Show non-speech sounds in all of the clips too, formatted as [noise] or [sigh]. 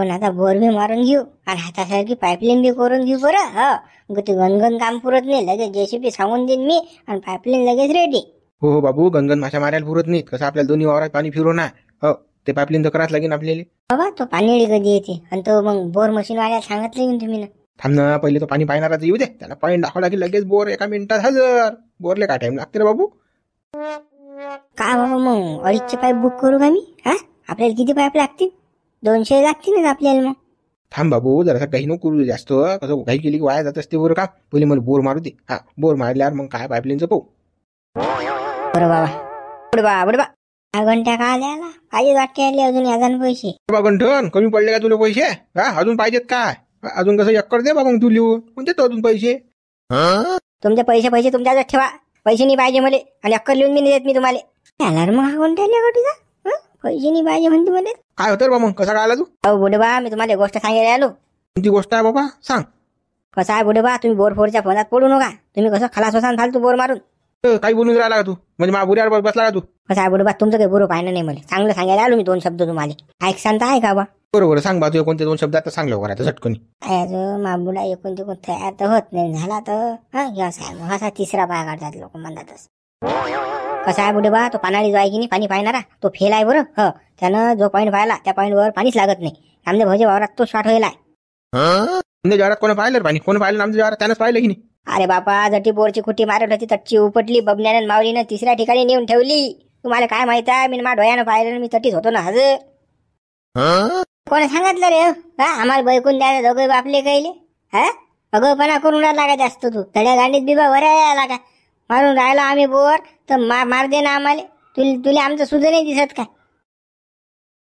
आपण आता बोर बी मारून घेऊ आणि हातासारखी पाईपलाईन बी करून घेऊ बरं हो. ते गणगण काम पुरत नाही लगेच जेसीबी सांगून देईन मी आणि पाईपलाईन लगेच रेडी हो, हो बाबू गणगण माशा मारायला पुरत नाही कसं आपल्याला दोन्ही वावरात पाणी ना हो ते पाईपलाईन तर करावंच लागेल आपल्याला बाबा तो पाणी कधी येते आणि तो मग बोर मशीन वाल्याला सांगितलं की तुम्ही ना थांब ना पहिले तो पाणी पाहणाराच येऊ दे त्याला पाणी दाखवा लागेल लगेच बोर एका मिनिटात हजर बोरले काय टाइम लागते रे बाबू काय बाबा मग अडीचशे पाईप बुक करू का मी हा आपल्याला किती पाईप लागतील दोनशे लागतीलच आपल्याला मग थांब बाबू जरासा काही नको करू जास्त कसं काही केली की वाया जात असते बरं का पहिले मला बोर मारू दे हा बोर मारल्यावर मग काय पाईपलाईनचं पाहू बरं बाबा बुडबा बुडबा घंटा का पाहिजे वाटते अजून पैसे बाबा गंठन कमी पडले का तुला पैसे हा अजून पाहिजेत काय अजून कसं एकर दे बाबा मग तू लिहू मग देतो अजून पैसे तुमचे पैसे पैसे तुमच्याच ठेवा पैसे नाही पाहिजे मले आणि अक्कर लिहून मी नाही देत मी तुम्हाला आला मग हा घंटा कुठे जा पैसे पाहिजे म्हणते मला काय होतं रे बा मग कसा काय तू अहो बुडबा मी तुम्हाला एक गोष्ट सांगायला आलो कोणती गोष्ट आहे बाबा सांग कसं आहे बुडबा तुम्ही बोरफोरच्या फंदात पडू नका तुम्ही कसं खलास वसान झाल तू बोर मारून काही बोलून राहिला का तू म्हणजे मा बुऱ्यावर बसला का तू कसं आहे बुडबा तुमचं काही बरोबर पाहिलं नाही मला चांगलं सांगायला आलो मी दोन शब्द तुम्हाला ऐक शांत आहे का बा बरोबर सांग बा तुझ्या कोणत्या दोन शब्द तर सांग लवकर आता झटकन अरे माबुडा एकूण तिकून तयार तर होत नाही झाला तर हा साहेब असा तिसरा पाय काढतात लोक म्हणतातच कसा आहे बुडे बा तो पानाळी जो आहे की नाही पाणी पाहणारा तो फेल आहे बरं ह त्यानं जो पॉईंट पाहिला त्या पॉईंटवर पाणीच लागत नाही आमच्या भाऊच्या वावरात तो शॉर्ट व्हायला आहे कोण पाहिलं पाणी कोण पाहिलं आमच्या जवारात त्यानंच पाहिलं की नाही अरे बापा जटी बोरची खुटी मारत होती तटची उपटली बबण्यानं मावलीनं तिसऱ्या ठिकाणी नेऊन ठेवली तुम्हाला काय माहित आहे मी मा डोळ्यानं पाहिलं मी तटीच होतो ना हजर कोण सांगितलं रे हा आम्हाला बैकून द्या दोघे बापले कैले हा अगोपणा करून लागत जास्त तू तड्या गाडीत बिबा वर लागा मारून राहिलो आम्ही बोर तर मा मार दे ना आम्हाला तुला तुला आमचं सुध नाही दिसत काय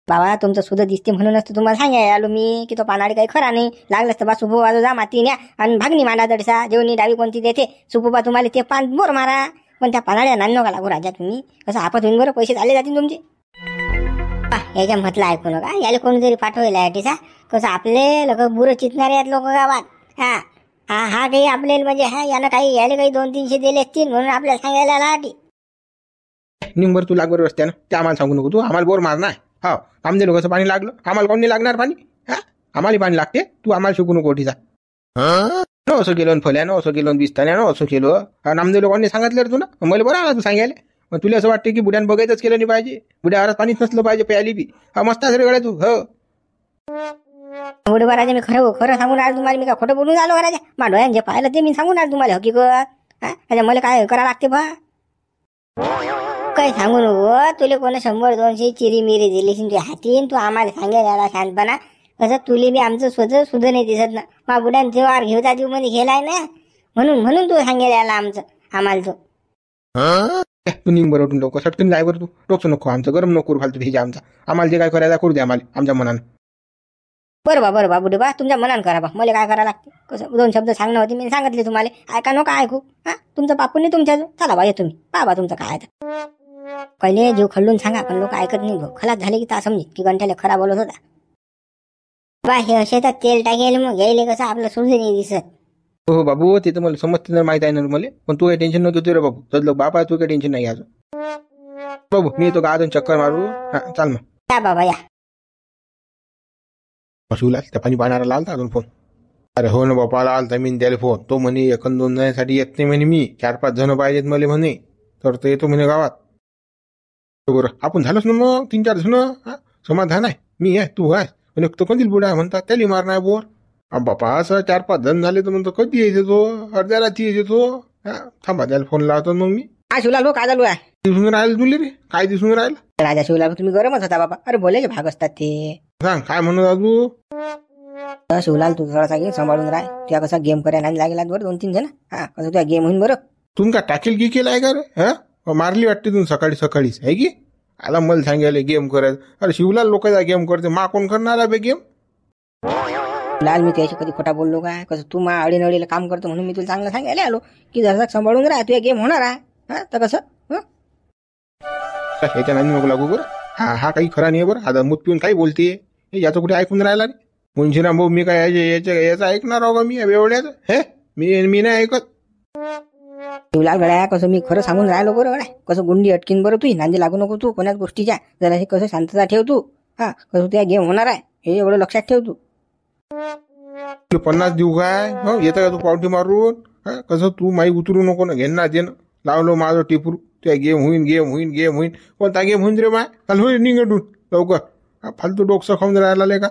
बाबा तुमचं सुध दिसते म्हणूनच तर तुम्हाला सांगाय आलो मी की तो पानाडी काही खरा नाही लागलंच तर बा बाजू जा माती न्या आणि भागणी मांडा दडसा जेवणी डावी कोणती देते सुपुबा तुम्हाला ते पान बोर मारा पण त्या पानाड्या नान नका लागू राजा तुम्ही कसं आपत होईन बरं पैसे झाले जातील तुमचे याच्या म्हटलं ऐकू नका याला कोणीतरी पाठवायला आहे टीसा कसं आपले लोक बुरं चितणारे आहेत लोक गावात हां हा हा काही आपल्याला म्हणजे हा यानं काही याला काही दोन तीनशे दिले असतील म्हणून आपल्याला सांगायला आला निंबर तू लागवर ना ते आम्हाला सांगू नको तू आम्हाला बोर मारणार हा आमच्या लोकांचं पाणी लागलं आम्हाला कोण नाही लागणार पाणी हा आम्हाला पाणी लागते तू आम्हाला शिकू नको ओठीचा हा असं केलो फल्यानं असं केलो बिस्तान्यानं असं केलं आणि लोकांनी सांगितलं रे तू ना मला बरं आला तू सांगायला मग तुला असं वाटतं की बुड्यान बघायचंच केलं नाही पाहिजे बुड्या आरात पाणीच नसलं पाहिजे प्यायली बी हा मस्त सगळं तू हो बा राजा मी खरं हो, खरं सांगून आज तुम्हाला मी का खोटं बोलून आलो राजा मा डोळ्यान पाहिलं ते मी सांगून आज तुम्हाला हकीकत राजा मला काय करा लागते बा काय सांगू नको हो? तुले कोणा शंभर दोनशे चिरी मिरी दिली तुझ्या हातीन तू आम्हाला सांगेल याला शांतपणा कसं तुले बी आमचं स्वतः सुद्धा नाही दिसत ना मा बुड्यान वार घेऊ जीव मध्ये घेलाय ना म्हणून म्हणून तू सांगेल याला आमचं आम्हाला तो तू निम नको सटकन जाय बरं तू टोकसू नको आमचं गरम नको फालतू हे आमचा आम्हाला जे काय करायला करू दे आम्हाला आमच्या मनानं बरोबर बरोबर बरं बा बा तुमच्या मनान करा बा मला काय करा लागते कसं दोन शब्द सांगणं होते मी सांगितले तुम्हाला ऐका नका ऐकू हा तुमचं नाही तुमच्या चला बा तुम्ही पा बा तुमचं काय पहिले जीव खल्लून सांगा पण लोक ऐकत नाही भाऊ खलास झाले की तर समजे की गंठाले खरा बोलत होता बा हे असे तर तेल टाकेल मग यायले कसं आपलं सुरू नाही दिसत हो, हो बाबू ते तर मला समजते ना माहित आहे ना मला पण तू काही टेन्शन नव्हतं घेतो रे बाबू तर बापा तू काही टेन्शन नाही घ्यायचं बाबू मी तो गाजून चक्कर मारू हा चाल मग या बाबा या पशुला त्या पाणी पाहणारा लाल अजून फोन अरे हो ना बापाला आलता मी त्याला फोन तो म्हणे एकन दोन जणांसाठी येत नाही म्हणे मी चार पाच जण पाहिजेत मला म्हणे तर तो येतो म्हणे गावात बरोबर आपण झालोच ना मग तीन चार जण समाधान आहे मी आहे तू आहे म्हणजे तो कधी बुडा म्हणता म्हणतात त्याला मारणार बोर बापा असं चार पाच जण झाले तर म्हणतो कधी यायचे तो अर्ध्या रात्री यायचे तो थांबा त्याला फोन लावतो मग मी काय शिवला काय झालो आहे दिसून राहिलं तुले रे काय दिसून राहिलं राजा शिवला तुम्ही गरमच होता बाबा अरे बोलायचे भाग असतात ते सांग काय म्हणू राजू शिवलाल तू थोडासा गेम सांभाळून राह तुझ्या कसा गेम करायला आणि लागला बरं दोन तीन जण हा कसं तुझ्या गेम होईन बरं तुम का टाकील की केलाय का रे हो, मारली वाटते तुम्ही सकाळी सकाळीच आहे की आला मला सांगायला गेम करायचं अरे शिवलाल लोक गेम करते मा कोण करणार आहे बे गेम लाल मी त्याशी कधी खोटा बोललो काय कसं तू मा अडीला काम करतो म्हणून मी तुला चांगलं सांगायला आलो की जरा सांभाळून राह तुझ्या गेम होणार आहे हा तर कसं ह्याच्या नाही नको लागू बरं हा हा काही खरा नाही बरं आता मूत पिऊन काही बोलते हे याचं कुठे ऐकून राहिला रे मुंशीराम भाऊ मी काय याच्या याचं ऐकणार हो मी एवढ्याचं हे मी मी नाही ऐकत तुला गळ्या कसं मी खरं सांगून राहिलो बरं गळ्या कसं गुंडी अटकीन बरं तू नांदी लागू नको तू कोणाच गोष्टीच्या जरा हे कसं शांतता ठेव तू हा कसं त्या गेम होणार आहे हे एवढं लक्षात ठेव तू पन्नास देऊ काय हो येतं का तू पावटी मारून कसं तू माई उतरू नको ना घेणार देणं लावलो माझं टिपरू त्या गेम होईन गेम होईन गेम होईन कोणता गेम होईन रे माय चाल होईल निघटून लवकर फालतू डोकस खाऊन राहिला का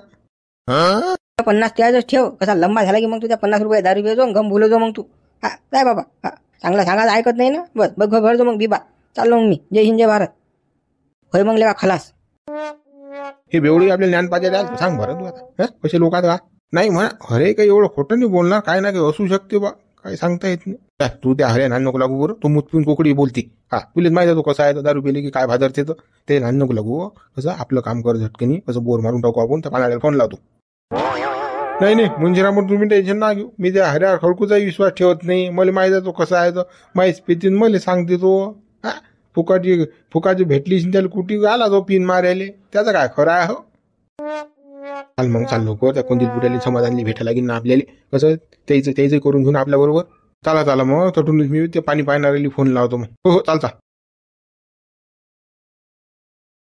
हा पन्नास त्याच ठेव कसा लंबा झाला की मग तुझ्या पन्नास रुपये दारू रुपये गम बोलू मग तू हा काय बाबा हा चांगला सांगा ऐकत नाही ना बस बघ भर जो मग बिबा चाललो मग मी जय हिंद जय भारत होय मग लेवा खलास हे बेवडी आपले ज्ञान पाहिजे सांग बरं कसे लोकात का नाही म्हणा अरे काही एवढं खोटं नाही बोलणार काय ना काही असू शकते बा काय सांगता येत नाही तू त्या हऱ्या नान नको लागू बरं तू मुतपून कोकडी बोलती हा तुला माहिती आहे तो कसा आहे दारू पिले की काय भादरते तर ते नान नको लागू हो. कसं आपलं काम कर झटकनी कसं बोर मारून टाकू आपण त्या पाण्याला फोन लावतो नाही नाही म्हणून तुम्ही टेन्शन ना घेऊ मी त्या हऱ्या खडकूचाही विश्वास ठेवत नाही मला माहीत आहे तो कसा आहे तो माहीत पितीन मला सांगते तो हा फुकाची फुकाची भेटली त्याला कुटी आला तो पिन मारायला त्याचं काय खरं आहे हो मग चाललो कर त्या कोणती बुड्याला समाधानली भेटा लागेल ना आपल्याला कसं त्याचं त्याचं करून घेऊन आपल्या बरोबर चला चाला मग तटून मी ते पाणी पाहणाऱ्याला फोन लावतो मग हो हो चालता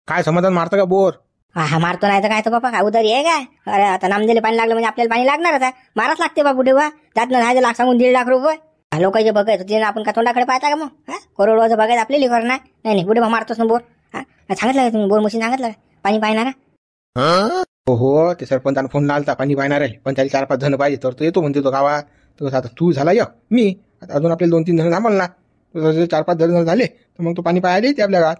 काय समाधान मारता का बोर हा मारतो नाही तर काय तर बाबा काय उदारी आहे काय अरे आता नामदेले पाणी लागलं म्हणजे आपल्याला पाणी लागणारच आहे मारच लागते बाबू बा त्यात नाही लाख सांगून दीड लाख रुपये लोकांचे बघायचं तिने आपण का तोंडाकडे पाहता का मग करोड करोडवाचं बघायचं आपले लिखर नाही नाही कुठे मारतोस ना बोर हा सांगितलं तुम्ही बोर मशीन सांगितलं पाणी पाहणार हो हो ते सरपंचानं फोन लावता पाणी पाहणार आहे पण त्याला चार पाच जण पाहिजे तर तो येतो म्हणते तो गावा तर आता तू झाला य मी आता अजून आपले दोन तीन जण थांबाल ना चार पाच जण झाले तर मग तो पाणी पाहायला येते आपल्या गावात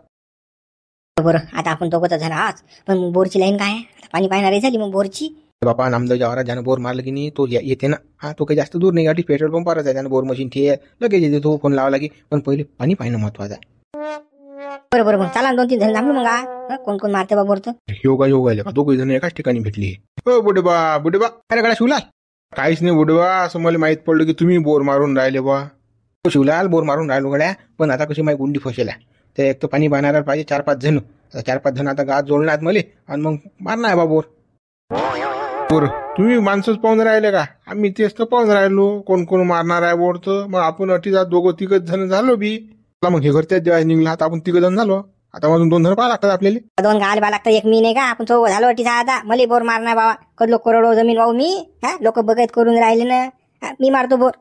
बरोबर आता आपण दोघं झालं जण पण बोरची लाईन काय आहे? आता पाणी पाहणार झाली मग बोरची बापा नामदेव जवारा ज्यानं बोर मारलं की नाही तो येते ना हा तो काही जास्त दूर नाही गाठी पेट्रोल पंपावरच आहे त्यानं बोर मशीन ठे लगेच येते तो फोन लावा की पण पहिले पाणी पाहणं महत्वाचं आहे बरं बरं चला दोन तीन जण थांबलो मग कोण कोण मारते बा बोरतं योगा का दोघे जण एकाच ठिकाणी भेटली हो बुडबा बुडबा अरे गडा शिवलाल काहीच नाही बुडबा असं मला माहित पडलं की तुम्ही बोर मारून राहिले बा हो, शिवलाल बोर मारून राहिलो गड्या पण आता कशी माझी गुंडी फसेला ते एक तर पाणी बांधायला पाहिजे चार पाच जण चार पाच जण आता गात जोडणार मले आणि मग मारणार बा बोर बोर तुम्ही माणसंच पाहून राहिले का आम्ही तेच तर पाहून राहिलो कोण कोण मारणार आहे बोर तर मग आपण अटी जात दोघं तिघ जण झालो बी चला मग हे घरच्या जेव्हा निघला आता आपण तिकडे जण झालो आता अजून दोन जण पाहा लागतात आपल्याला दोन घाल बा लागतं एक मी नाही का आपण चौघ झालो अटी आता मला बोर मारणार बाबा कडलो करोडो जमीन वाहू मी हा लोक बघत करून राहिले ना मी मारतो बोर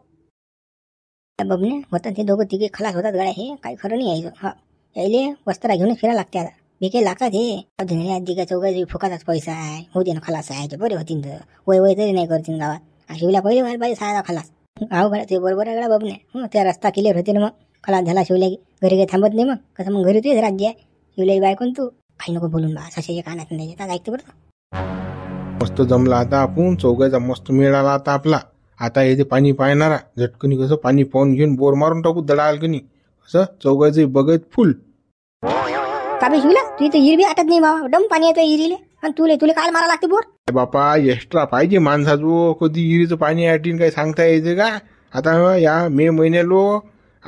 बबने होता ते दोघं तिघे खलास होतात गड्या हे काही खरं नाही आहे हा यायले वस्त्रा घेऊन फिरा लागते आता भिके लागतात हे धुण्याला दिगा फुकाचाच पैसा आहे हो दे ना खलास आहे ते बरे होतीन तर वय वय तरी नाही करतीन गावात शिवला पहिले व्हायला पाहिजे साधा खलास अहो बरं ते बरोबर आहे गड्या बबने हं, त्या रस्ता क्लिअर होते ना मग कला झाला शिवलाई घरी काही थांबत नाही मग कसं मग घरी तुझेच राज्य आहे शिवलाई कोण तू काही नको बोलून बा सशाच्या कानात नाही आता ऐकतो बरं मस्त जमला आता आपण चौघाचा मस्त मिळाला आता आपला आता येते पाणी पाहणारा झटकणी कसं पाणी पाहून घेऊन बोर मारून टाकू दडाल की कसं चौघाचं बघत फुल काबी शिवला तू इथं हिरवी आटत नाही बाबा डम पाणी येतं हिरीले आणि तुले तुले काल मारा लागते बोर बापा एक्स्ट्रा पाहिजे माणसाचं कधी हिरीचं पाणी आटीन काही सांगता येते का आता या मे लो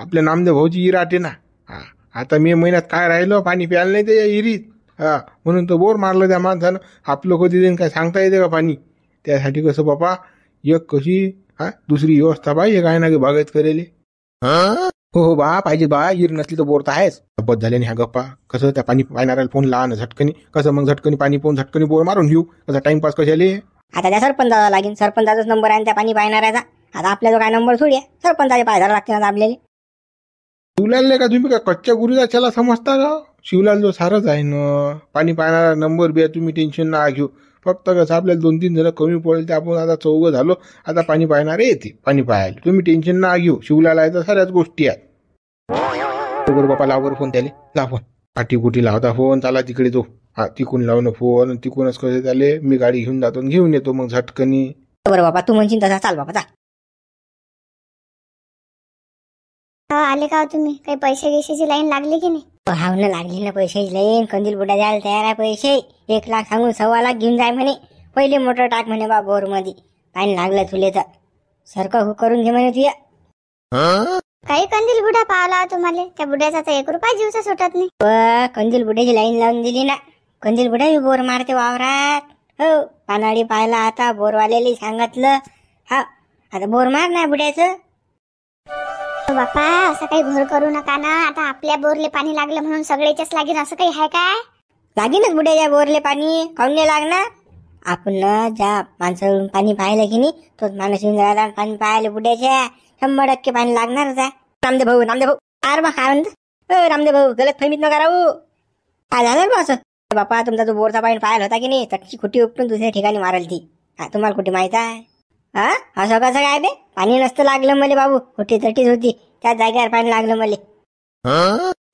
आपल्या नामदेव भाऊची इरा राहते ना हा आता मे महिन्यात काय राहिलो पाणी प्यायला नाही ते इरीत हा म्हणून तो बोर मारलं त्या माणसानं आपलं कधी देईन काय सांगता येते का पाणी त्यासाठी कसं बापा एक कशी हा दुसरी व्यवस्था पाहिजे काय ना बागायत करेली हो हो बा पाहिजे बा हिर नसली तर बोर तर आहेच तब्बत झाले ह्या गप्पा कसं त्या पाणी पाहणाऱ्याला फोन ना झटकनी कसं मग झटकनी पाणी पोहून झटकनी बोर मारून घेऊ कसं टाइमपास कशाले आता त्या सरपंचाला लागेल सरपंचाचाच नंबर आहे त्या पाणी पाहिणाऱ्याचा आता आपल्याला काय नंबर सोडूया सरपंचाचे पाय लागते आपल्याला शिवलाल नाही का तुम्ही का कच्च्या गुरुचा चला समजता का शिवलाल जो सारच आहे ना पाणी पाहणारा नंबर बी आहे तुम्ही टेन्शन ना घेऊ फक्त कसं आपल्याला दोन तीन जण कमी पडेल ते आपण आता चौघं झालो आता पाणी पाहणारे येते पाणी पाहायला तुम्ही टेन्शन ना घेऊ शिवलाल आहे तर साऱ्याच गोष्टी आहेत बरोबर बापा लावर फोन त्याले ला फोन आटीपुटी लावता फोन चला तिकडे तो हा तिकून लावणं फोन तिकूनच कसे झाले मी गाडी घेऊन जातो घेऊन येतो मग झटकनी बरं बाबा तू म्हणशील चाल बाबा चाल आले का हो तुम्ही काही पैसे गिशेची लाईन लागली की नाही भावना हो, ना लागली ना पैशाची लाईन कंदील बुडा द्यायला तयार आहे पैसे एक लाख सांगून सव्वा लाख घेऊन जाय म्हणे पहिले मोटर टाक म्हणे बा बोर मध्ये पाईन लागलं तुले तर हो करून घे म्हणे तुया काही कंदील बुडा पावला हो तुम्हाला त्या बुड्याचा तर एक रुपया जीवचा सुटत नाही कंदील बुड्याची लाईन लावून दिली ना कंदील बुड्या बोर मारते वावरात हो पानाडी पाहिला आता बोरवालेली सांगतलं हा आता बोर मार ना बुड्याचं बापा असं काही घोर करू नका ना आता आपल्या बोरले पाणी लागलं म्हणून सगळेच्याच लागेल असं काही आहे का लागेलच बुड्या या बोरले पाणी काऊन नाही लागणार आपण ज्या माणसावरून पाणी पाहिलं की नाही तोच माणूस पाणी पाहिलं बुड्याच्या शंभर टक्के पाणी लागणारच आहे रामदेव भाऊ रामदेव भाऊ अरे बा काय म्हणतो रामदेव भाऊ गलत फैमित नका राहू काय झालं बा असं बापा तुमचा जो बोरचा पाणी पाहिला होता की नाही तटची खुटी उपटून दुसऱ्या ठिकाणी मारल ती तुम्हाला कुठे माहित आहे हा असं कसं काय बे पाणी नसतं लागलं मले बाबू कुठे तटीच होती त्या जागेवर पाणी लागलं मले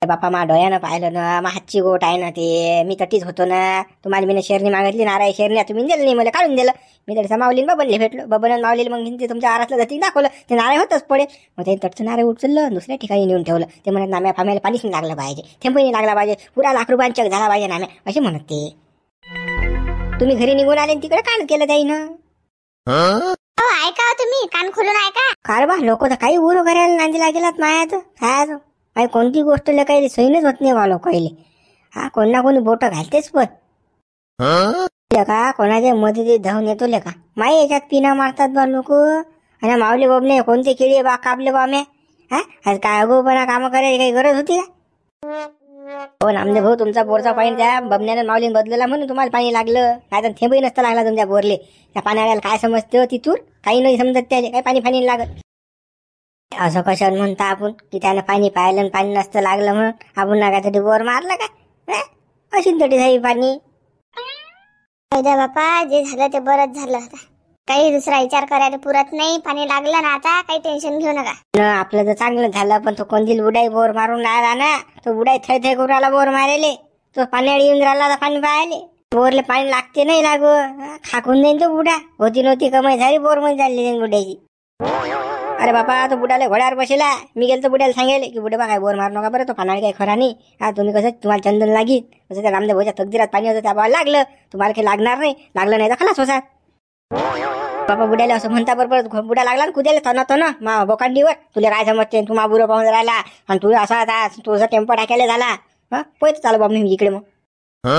बापा मा डोळ्यानं पाहिलं ना मा हातची गोट आहे ना ते मी तटीच होतो ना तुम्हाला मी शेरणी मागितली नाराय शेरणी तुम्ही दिलं नाही मला काढून दिलं मी तर माऊलीन बबनले भेटलो बबन माऊलीला मग ते तुमच्या आरातलं जाती दाखवलं ते नाराय होतच पडे मग ते तटचं नारे उचललं दुसऱ्या ठिकाणी नेऊन ठेवलं ते म्हणत नाम्या फाम्याला पाणीच लागलं पाहिजे थेंबही लागला पाहिजे पुरा लाख रुपयांच्या झाला पाहिजे नाम्या असे म्हणत ते तुम्ही घरी निघून आले तिकडे काय केलं जाईन ऐका हो तुम्ही कान खोलून ऐका कार बा लोक तर काही उर करायला नांदी लागेलात मायात काय काही कोणती गोष्ट काही सोयीनच होत नाही बा लोक हा कोण ना कोणी बोट घालतेच पण का कोणाच्या मदतीत धावून येतो लेका माई याच्यात पिना मारतात बा लोक आणि मावले बाब नाही कोणते केळी बा कापले बा मे हा आज काय अगोपणा काम करायची काही गरज होती का हो नामदेव भाऊ तुमचा बोरचा पाणी त्या बबण्याने मावलीन बदलला म्हणून तुम्हाला पाणी लागलं काय तर थेंबही नसता लागला तुमच्या बोरले त्या पाण्याला काय समजतं हो तिथून काही नाही समजत त्याले काय पाणी फाणी लागत असं कशावर म्हणता आपण की त्यानं पाणी पाहिलं पाणी नसतं लागलं म्हणून आपण ना काहीतरी बोर मारलं का अशी तटी झाली पाणी बापा जे झालं ते बरंच झालं आता काही दुसरा विचार करायला पुरत नाही पाणी लागलं ना आता काही टेन्शन घेऊ नका न आपलं तर चांगलं झालं पण तो कोणतील बुडाई बोर मारून राहिला ना तो बुडाई थै करून राहिला बोर मारेले तो पाण्यावर येऊन राहिला पाणी पाहिले बोरले पाणी लागते नाही लागू खाकून देईन तो बुडा होती नव्हती कमाई झाली बोर मध्ये झाली बुड्याची अरे बापा तो बुडाला घोड्यावर बसेला मी गेलो बुड्याला सांगेल की बुडे बा काय बोर मारू नका बरं तो पाणी काही खरा नाही तुम्ही कसं तुम्हाला चंदन लागेल कसं त्या रामदेव भाऊच्या पाणी होतं त्या लागलं तुम्हाला काही लागणार नाही लागलं नाही तर खाला बाबा बुड्याला असं म्हणता बरोबर बुडा लागला ना कुद्याला थना ना मा बोकांडीवर तुला राय समजते तू मा बुरं पाहून राहिला आणि तुझा असा तुझा टेम्पो टाकायला झाला हा बाबा मी इकडे मग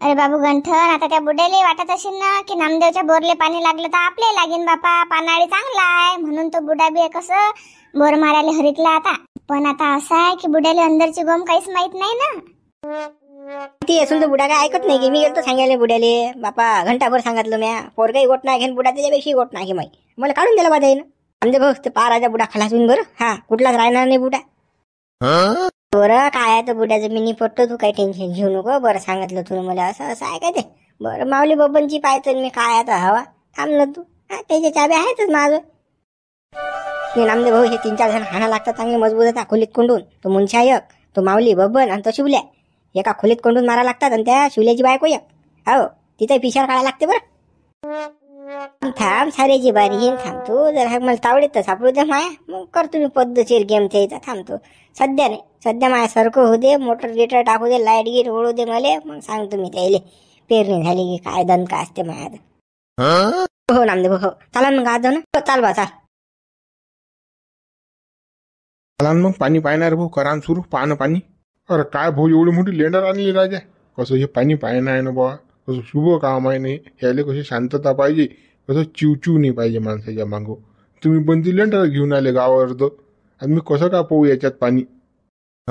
अरे बाबू गंठन आता त्या बुड्याला वाटत असेल ना की नामदेवच्या बोरले पाणी लागलं तर आपले लागेन बापा पानाळी चांगला आहे म्हणून तो बुडा बी कसं बोर मारायला हरितला आता पण आता असं आहे की बुड्याला अंदरची गोम काहीच माहित नाही ना ती असून बुडा काय ऐकत नाही की मी गेलो सांगायला बुड्याले बापा घंटाभर सांगितलं म्या पोर काही गोट नाही घेऊन बुडा त्याच्यापेक्षा गोट नाही माई मला काढून दिला बाधा येईन आमच्या भाऊ ते पाराचा बुडा खालासून बर हा कुठलाच राहणार नाही बुडा बर काय तर बुड्याचं मी निपटतो तू काही टेन्शन घेऊ नको बरं सांगितलं तुला मला असं असं आहे काय ते बरं माऊली बाबांची तर मी काय आता हवा थांबलो तू त्याच्या चाबी आहेतच माझं मी नामदेव भाऊ हे तीन चार जण खाना लागतात चांगले मजबूत खोलीत कोंडून तो मुंशायक तो माऊली बबन आणि तो शिवल्या एका खोलीत कोंडून मारा लागतात आणि त्या शिवल्याची बायको या हो तिथे पिशार काढायला लागते बरं थांब सारेची बारी येईन थांब तू जर हा मला तावडीत तर सापडू दे माया मग कर तुम्ही पद्धतशीर गेम त्याचा थांबतो सध्या नाही सध्या माया सरकं होऊ दे मोटर गिटर टाकू दे लाईट गिर ओळू दे मला मग सांग तुम्ही त्याले पेरणी झाली की काय दन काय असते माया हो नामदेव हो चाला मग आज ना हो, चाल बा चाल चाला मग पाणी पाहणार भाऊ करान सुरू पाहणं पाणी अरे काय भाऊ एवढी मोठी लेंडर आणली राजा कसं हे पाणी पाहिणं आहे ना बा कसं शुभ काम आहे नाही यायला कशी शांतता पाहिजे कसं चिवचिव नाही पाहिजे माणसाच्या मागो तुम्ही पण ती लेंडर घेऊन आले गावावर आणि मी कसं का पाहू याच्यात पाणी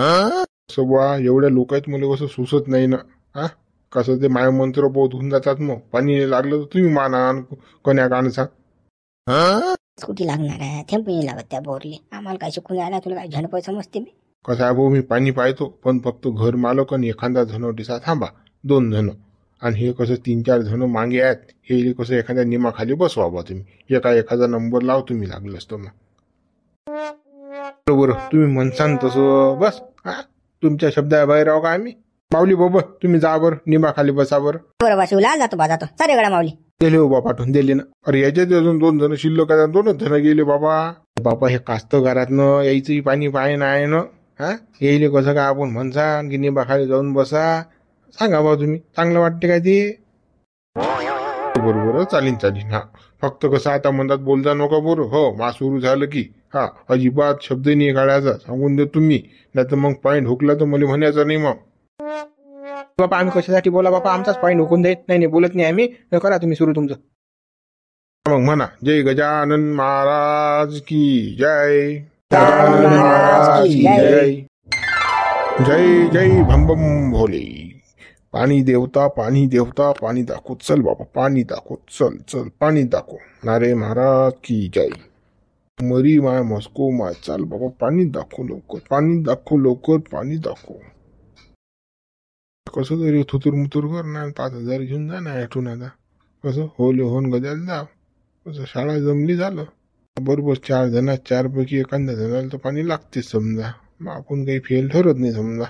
असं बा एवढ्या लोक आहेत मला कसं सुसत नाही ना हा कसं ते मंत्र बहुत होऊन जातात मग पाणी लागलं तर तुम्ही माना कोण्या कानसा कुठे लागणार आहे थेंब लागत त्या बोरली आम्हाला काय शिकून आला तुला काय झणपय समजते मी कसा भाऊ मी पाणी पाहतो पण फक्त घर मालक आणि एखादा धनो दिसा थांबा दोन जण आणि हे कसं तीन चार जण मागे आहेत हे कसं एखाद्या निमाखाली बसवा बा तुम्ही एका एखादा नंबर लाव तुम्ही लागलो असतो मग बरोबर तुम्ही म्हणसान तसं बस हा तुमच्या शब्दाबाहेर आहो का आम्ही माऊली बाबा तुम्ही जा बर निमाखाली बसा बर बरोबर जातो बा जातो गडा माऊली गेले बाबा हो पाठवून दिले ना अरे याच्यात अजून दोन जण शिल्लक दोनच जण गेले बाबा बाबा हे कास्तकारातनं यायचंही पाणी पाय ना हा येईल कसं काय आपण म्हणसान की खाली जाऊन बसा सांगा बा तुम्ही चांगलं वाटते काय ते बरोबर चालीन चालीन हा फक्त कसं आता म्हणतात बोलता नका बरं हो मा सुरू झालं की हा अजिबात शब्द नाही काढायचा सांगून दे तुम्ही नाही तर मग पॉईंट हुकला तर मला म्हणायचा नाही मग बापा आम्ही कशासाठी बोला बापा आमचाच पॉईंट हुकून देत नाही नाही बोलत नाही आम्ही करा तुम्ही सुरू तुमचं मग म्हणा जय गजानन महाराज की जय जय जय भंबम भोले पाणी देवता पाणी देवता पाणी दाखव चल बाबा पाणी दाखव चल चल पाणी दाखव नारे महाराज की जय मरी माय मस्को माय चल बाबा पाणी दाखव लवकर पाणी दाखव लवकर पाणी दाखव कसं तरी थुतूर मुथूर कर ना पाच हजार घेऊन जा ना ॲटून आता कसं होले होऊन गजाल जा कसं शाळा जमली झालं बरोबर चार जण चारपैकी एखाद्या जणाला तर पाणी लागतेच समजा मग आपण काही फेल ठरत नाही समजा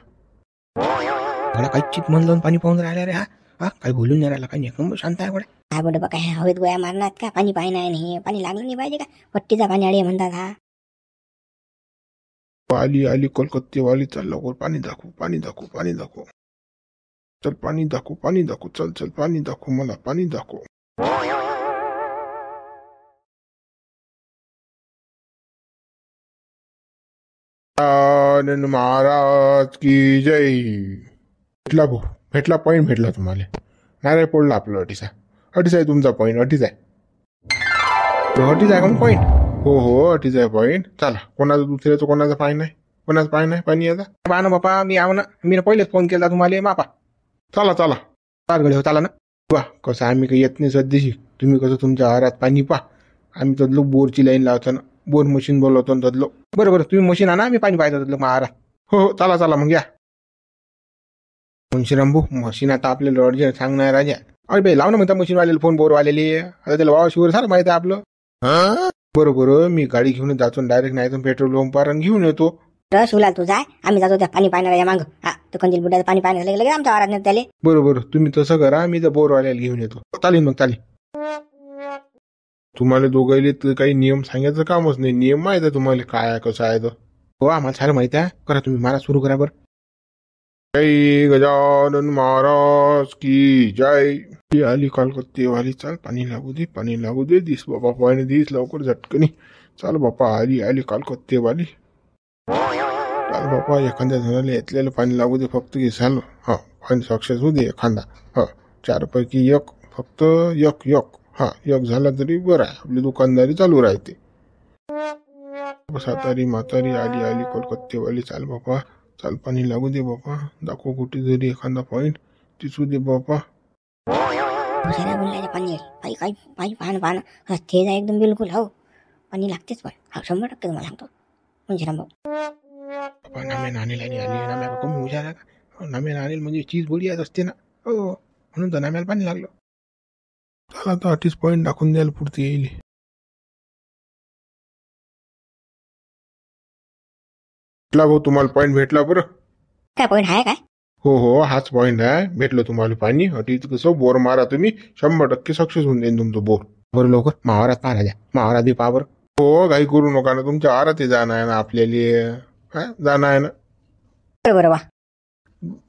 मला काही चित मन लावून पाणी पाहून राहिला रे हा हा काही बोलून नाही राहिला काही एकदम शांत आहे कोणा काय बोलतो बा काय हवेत गोया मारणार का पाणी पाय नाही नाही पाणी लागलं नाही पाहिजे का पट्टीचा पाणी अडे म्हणतात हा आली आली कोलकत्ते वाली चाल लवकर पाणी दाखवू पाणी दाखवू पाणी दाखवू चल पाणी दाखवू पाणी दाखवू चल चल पाणी दाखवू मला पाणी दाखवू महाराज की जय भेटला भाऊ भेटला पॉईंट भेटला तुम्हाला नाही पडला आपलं अटीचा अटीच आहे तुमचा पॉईंट अटीच आहे अटीच आहे का मग पॉईंट हो हो अटीच आहे पॉईंट चला कोणाचं दुसऱ्याचं कोणाचा पाय नाही कोणाचं पाय नाही पाणी याचा पहा ना बापा मी आव ना मी पहिलेच फोन केला तुम्हाला मापा चला चला घडी हो चला ना वा कसं आम्ही काही येत नाही सध्याशी तुम्ही कसं तुमच्या आहारात पाणी पा आम्ही तर लोक बोरची लाईन लावताना बोर मशीन बोलवतो दादलो बरं बरं तुम्ही मशीन आणा मी पाणी पाहिजे दादलो मारा हो हो चला चला मग या मुंशीरामभू मशीन आता आपल्याला अर्जंट सांगणार राजा अरे बाई लाव ना म्हणता मशीनवाल्याला फोन बोर आलेली आता त्याला वावा शिवर सारं माहिती आपलं बरोबर मी गाडी घेऊन जातो डायरेक्ट नाही तर पेट्रोल पंप घेऊन येतो रस तू जाय आम्ही जातो त्या पाणी पाहणार मग हा कंदील बुड्याचं पाणी पाहण्यास लगेच आमच्या आराधण्यात त्याले बरोबर तुम्ही तसं करा मी तर बोरवाल्याला घेऊन येतो चालेल मग चालेल तुम्हाला तर काही नियम सांगायचं कामच नाही नियम माहित आहे तुम्हाला काय कसं आहे तर हो आम्हाला सारं माहित आहे करा तुम्ही मला सुरू करा बर जय गजानन महाराज की जय आली कालकत्ते वाली चाल पाणी लागू दे पाणी लागू दे दिस बाबा पाणी दिस लवकर झटकनी चाल बापा आली आली कालकत्ते वाली चाल बापा एखाद्या जणाला पाणी लागू दे फक्त घेसाल हा पाणी सक्सेस होऊ दे एखादा हा चारपैकी एक फक्त एक एक हा योग झाला तरी बरं आहे आपली दुकानदारी चालू राहते सातारी म्हातारी आली आली कोलकत्तेवाली चाल बापा चाल पाणी लागू दे बापा दाखव कुठे जरी एखादा पॉईंट दिसू दे बापा घुसायला बोलला रे पनीर पायी काही पायी पाहणं पाहणं जा एकदम बिलकुल हो पाणी लागतेच पण हा शंभर टक्के तुम्हाला सांगतो म्हणजे ना भाऊ पण नामे नाणेला आली नाम्या कमी हुशार हो, आहे का नामे नाणेल म्हणजे चीज बडी आज असते ना हो म्हणून तर नाम्याला पाणी लागलं त्याला दहाटीच पॉईंट टाकून द्यायला पुरती येईल भेटला भाऊ तुम्हाला पॉईंट भेटला बरं काय पॉईंट आहे काय हो हो हाच पॉईंट आहे भेटलो तुम्हाला पाणी अटीच कसं बोर मारा तुम्ही शंभर टक्के सक्सेस होऊन देईन तुमचं बोर बरं लवकर महावारात पाहा द्या महावारात बी हो काही करू नका ना तुमच्या ते जाणं आहे ना आपल्याला जाणार जाणं आहे ना बरोबर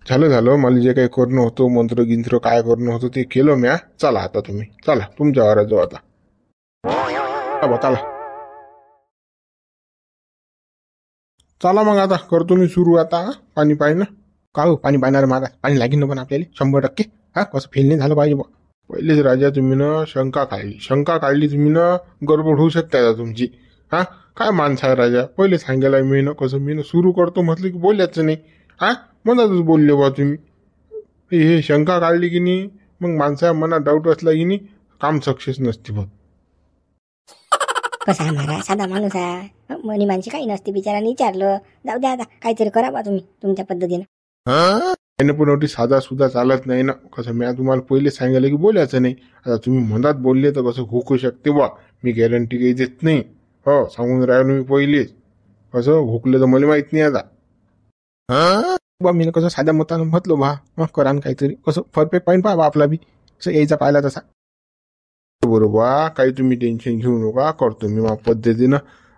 झालं झालं मला जे काही करणं होतं मंत्र गिंत्र काय करणं होतं ते केलं म्या चला आता तुम्ही चला तुमच्या घरात जाऊ आता चला चला मग आता करतो मी सुरू आता पाणी पाहिजे ना का हो पाणी पाहिणार मागा पाणी लागेल ना पण आपल्याला शंभर टक्के हा कसं फेल नाही झालं पाहिजे बा पहिलेच राजा तुम्ही ना शंका काढली शंका काढली तुम्ही ना गडबड होऊ शकते आता तुमची हा काय माणसा राजा पहिले सांगायला मी ना कसं मी ना सुरू करतो म्हटलं की बोलायचं नाही हा मनातच बोलले बा तुम्ही हे शंका काढली की नाही मग माणसा मनात डाऊट असला की नाही काम सक्सेस नसते बघ कसा आहे साधा माणूस आहे मनी माणशी काही नसते बिचाराने विचारलं जाऊ द्या आता काहीतरी करा बा तुम्ही तुमच्या पद्धतीनं त्याने पण साधा सुद्धा चालत नाही ना कसं मी तुम्हाला पहिले सांगितलं की बोलायचं नाही आता तुम्ही मनात बोलले तर कसं घोकू शकते बा मी गॅरंटी काही देत नाही हो सांगून राहिलो मी पहिलेच कसं घोकलं तर मला माहित नाही आता बा मी कसं साध्या मतानं म्हटलो बा मग करा काहीतरी कसं परफेक्ट पॉईंट पाहा आपला बी कसं यायचा पाहिला तसा बरोबर काही तुम्ही टेन्शन घेऊ नका करतो मी मग पद्धतीनं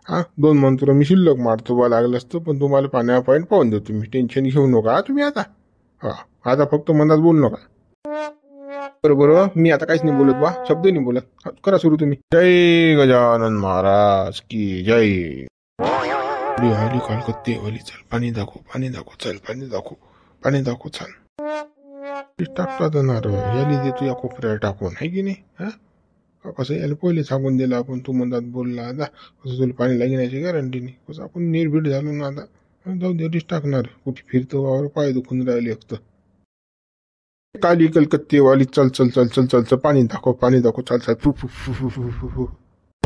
हा दोन मंत्र मी शिल्लक मारतो बा लागलं असतं पण तुम्हाला पाण्या पॉईंट पाहून देतो तुम्ही टेन्शन घेऊ नका तुम्ही आता हा आता फक्त मनात बोलू नका बरोबर मी आता काहीच नाही बोलत बा शब्द नाही बोलत करा सुरू तुम्ही जय गजानन महाराज की जय पुढे हळली कळकत्ते ओली चल पानी दाखव पानी दाखव चल पानी दाखव पानी दाखव चल टाकतात नारळ याली दे तुझ्या कोपऱ्यावर टाकून है की नाही हा कसं याला पहिले सांगून दिलं आपण तू म्हणतात बोलला आता कसं तुला पाणी लागण्याची गॅरंटी नाही कसं आपण निर्भीड झालो ना आता जाऊ दे टाकणार कुठे फिरतो वावर पाय दुखून राहिले एक तर काली कलकत्ते वाली चल चल चल चल चल चल पाणी दाखव पाणी दाखव चल चल फु फु फु फु फु फु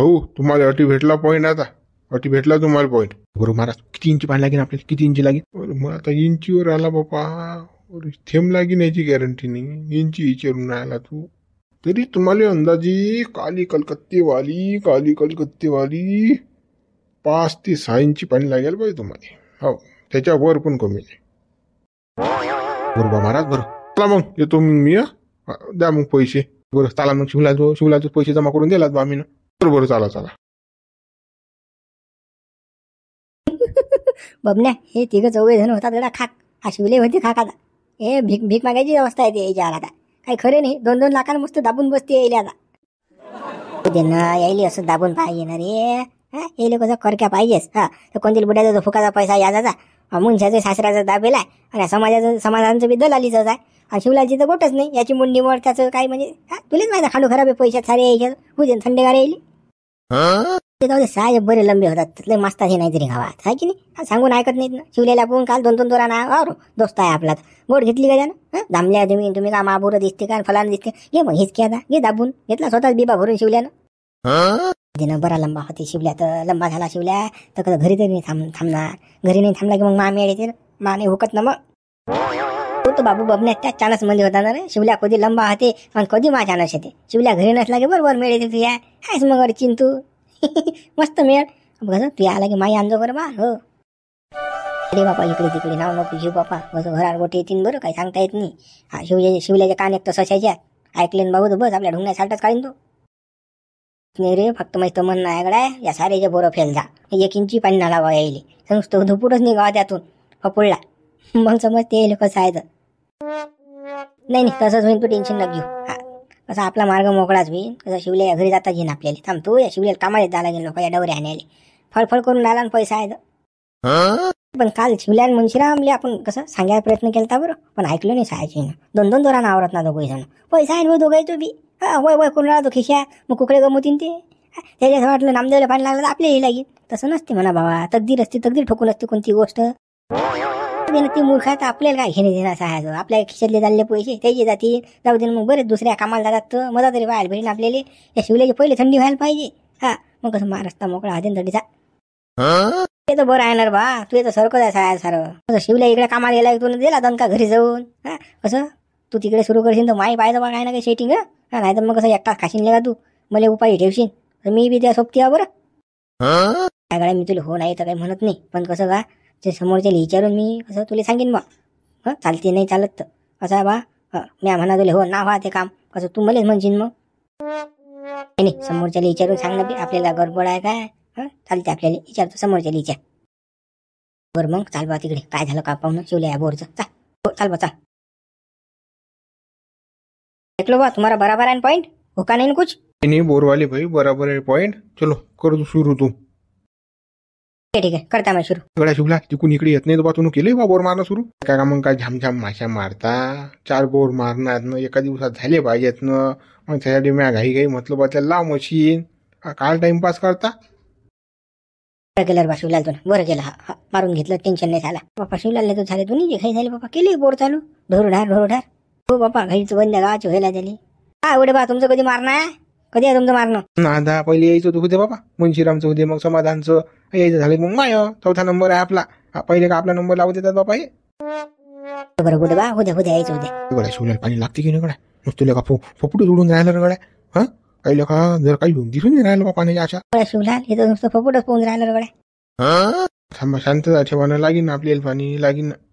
हो तुम्हाला अटी भेटला पॉईंट आता अटी भेटला तुम्हाला पॉईंट बरोबर महाराज किती इंची पाणी लागेल आपल्याला किती इंची लागेल मग आता इंचीवर आला बापा थेंब लागेल याची गॅरंटी नाही इंची विचारून आला तू तरी तुम्हाला अंदाजे काली कलकत्तेवाली काली कलकत्तेवाली पाच ते सहा इंची पाणी लागेल पाहिजे तुम्हाला हो त्याच्यावर पण कमी आहे बरोबर महाराज बरं चला मग येतो मी द्या मग पैसे बरं चाला मग शिवला जो शिवला पैसे जमा करून दिलात बा बरोबर चला चला बबन्या हे तिघं चौघे जण होता गडा खाक हा शिवले होते खाक आता हे भीक भीक मागायची अवस्था येते याच्या आता काही खरे नाही दोन दोन लाखांना मस्त दाबून बसते यायला आता यायली असं दाबून पाहिजे ना रे हा हे लोक कसं करक्या पाहिजेस हा तर कोणतील बुड्याचा फुकाचा पैसा याजाचा मुंशाचं सासऱ्याचा दाबेला आहे आणि समाजाचं समाजांचं बी आलीच आहे आणि शिवलाची तर गोटच नाही याची मुंडी मोड त्याचं काय म्हणजे हा तुलेच माहिती खांडू खराब आहे पैशात सारे यायच्या हुजेन थंडेगार येईल ते जाऊ दे साहेब बरे लंबे होतात तिथले हे नाही तरी गावात आहे की नाही सांगून ऐकत नाहीत ना शिवलेला काल दोन दोन दोरा ना और दोस्त आहे आपला बोट घेतली का त्यानं दामल्या तुम्ही तुम्ही का माबुर दिसते का फलानं दिसते हे मग हेच घ्या दाबून घेतला स्वतःच बिबा भरून शिवल्यानं दिन बरा लंबा होते शिवल्या तर लंबा झाला शिवल्या तर कसं घरी तरी नाही थांब थांबणार घरी नाही थांबला की मग मामी येते नाही हुकत ना मग तो बाबू बबने त्याच चानस मध्ये होता ना रे शिवल्या कधी लंबा होते आणि कधी मा चानस येते शिवल्या घरी नसला की बरोबर मेळ येते तुझ्या हायस मग चिंतू [laughs] मस्त मेळ कसं तू आला की माई आणजो बरं हो अरे बापा इकडे तिकडे नाव नको शिव बापा बस घरावर गोटे येतील बरं काही सांगता येत नाही हा शिवजे शिवल्याच्या कान एक तर सशाच्या ऐकले बाबू तर बस आपल्या ढुंगण्या साठच काढीन तो नाही रे फक्त माहिती मन नाही गड्या या जे बोरं फेल जा एक इंची पाणी नाला यायले समजतो धुपूरच निघावा त्यातून फपुळला [laughs] मग समज ते कसं आहे तर नाही नाही तसंच होईन तू टेन्शन न घेऊ हा असा आपला मार्ग मोकळाच होईल कसं शिवल्या घरी जाता येईन आपल्याला थांब तू या शिवल्याला कामाला जायला लागेल लोक या डवरे आणायला फळफळ करून आला पैसा आहे पण काल शिवल्या आणि मुंशीरामले आपण कसं सांगायला प्रयत्न केला बरं पण ऐकलं नाही सायची दोन दोन दोरांना आवरत ना दोघे जण पैसा आहे दोघाही तो बी हा वय वय कोण राहतो खिशा मग कुकडे गमवतीन ते त्याला वाटलं नामदेवला पाणी लागलं तर आपल्याही लागेल तसं नसते म्हणा बाबा तगदी असते तगदीर ठोकून असते कोणती गोष्ट देणं ती मूर्खात आपल्याला काय घेणे देणं सहाय आपल्या खिशातले झालेले पैसे त्याचे जातील जाऊ दे मग बरेच दुसऱ्या कामाला जातात तर मजा तरी व्हायला भेटेन आपल्याला या शिवल्याची पहिले थंडी व्हायला पाहिजे हा मग कसं महाराष्ट्र मोकळा थंडी जा ते तर बरं आहे ना बा तू तर सरकत आहे सहा कसं शिवल्या इकडे कामाला गेला तू दिला दनका घरी जाऊन हा कसं तू तिकडे सुरू करशील तर माई पाहिजे बा काय ना काही शेटिंग हा नाही तर मग कसं एकटाच खाशील का तू मला उपाय ठेवशील तर मी बी त्या सोबती बरं काय मी तुला हो नाही तर काही म्हणत नाही पण कसं का ते समोरच्याला विचारून मी असं तुला सांगेन बा हं चालते नाही चालत तर आहे बा मी म्हणा तुला हो ना व्हा ते काम कसं तू मलेच म्हणशील मग नाही समोरच्याला विचारून सांग ना आपल्याला गडबड आहे काय हं चालते आपल्याला विचारतो समोरच्याला विचार बरं मग चाल बा तिकडे काय झालं का पाहून शिवले आहे बोरचं चाल हो चाल बा चाल ऐकलो बा तुम्हाला बराबर आहे पॉईंट हो का नाही कुछ नाही बोर भाई बराबर आहे पॉईंट चलो करू सुरू तू ठीक आहे करता मग सुरू गड्या शुभला तिकून इकडे येत नाही बा तुम्ही केले बा बोर मारणं सुरू काय का मग काय झामझाम माशा मारता चार बोर मारणार एका दिवसात झाले पाहिजेत ना मग त्यासाठी म्या घाई घाई म्हटलं बा त्याला लाव मशीन काल टाइमपास करता बरं बा शिवलाल तुला बरं केलं मारून घेतलं टेन्शन नाही झाला बापा शिवलाल तर झाले तुम्ही जे घाई झाले बापा केले बोर चालू ढोरढार ढोरढार हो बापा घाईच बंद गावाची व्हायला झाली काय एवढे बा तुमचं कधी मारणार कधी आहे तुमचं मारणं नादा पहिले यायचं होतं उद्या बाबा मुंशीरामचं उद्या मग समाधानचं यायचं झालं मग माय चौथा नंबर आहे आपला पहिले का आपला नंबर लावू देतात बाबा हे बरं कुठे बा उद्या उद्या यायचं उद्या गड्या शिवल्या पाणी लागते की नाही गड्या नुसतं लेखा फो फोपटूच उडून राहिलं रे गड्या हा काही लेखा जर काही दिसून नाही राहिलं बा पाण्याच्या अशा गड्या शिवला हे तर नुसतं फोपुटच पोहून राहिलं रगड्या थांबा शांतता ठेवानं लागीन ना आपल्याला पाणी लागीन ना